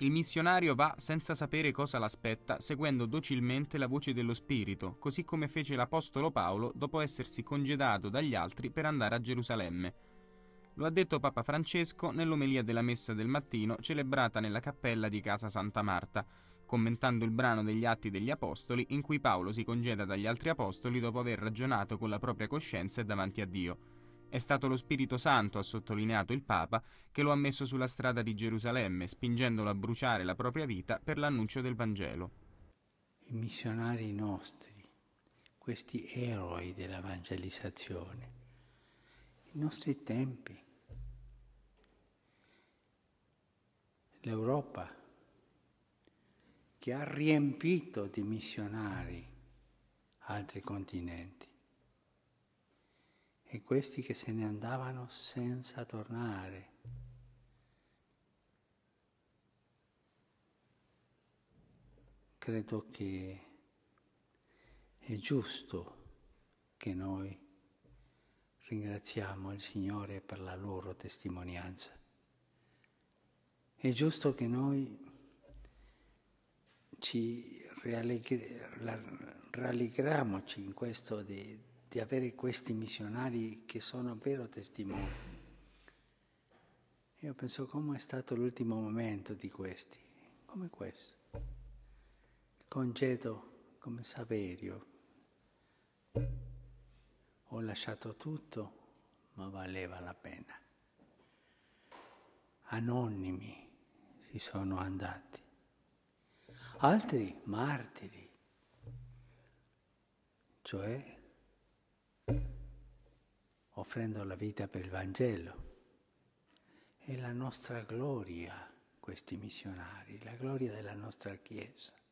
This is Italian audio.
Il missionario va senza sapere cosa l'aspetta, seguendo docilmente la voce dello Spirito, così come fece l'Apostolo Paolo dopo essersi congedato dagli altri per andare a Gerusalemme. Lo ha detto Papa Francesco nell'omelia della messa del mattino celebrata nella cappella di casa Santa Marta, commentando il brano degli Atti degli Apostoli in cui Paolo si congeda dagli altri apostoli dopo aver ragionato con la propria coscienza e davanti a Dio. È stato lo Spirito Santo, ha sottolineato il Papa, che lo ha messo sulla strada di Gerusalemme, spingendolo a bruciare la propria vita per l'annuncio del Vangelo. I missionari nostri, questi eroi dell'evangelizzazione, i nostri tempi, l'Europa che ha riempito di missionari altri continenti e questi che se ne andavano senza tornare. Credo che è giusto che noi ringraziamo il Signore per la loro testimonianza. È giusto che noi ci rallegriamo in questo di, di avere questi missionari che sono vero testimoni. Io penso come è stato l'ultimo momento di questi, come questo. Il congedo come Saverio. Ho lasciato tutto, ma valeva la pena. Anonimi si sono andati. Altri martiri, cioè offrendo la vita per il Vangelo. È la nostra gloria, questi missionari, la gloria della nostra Chiesa.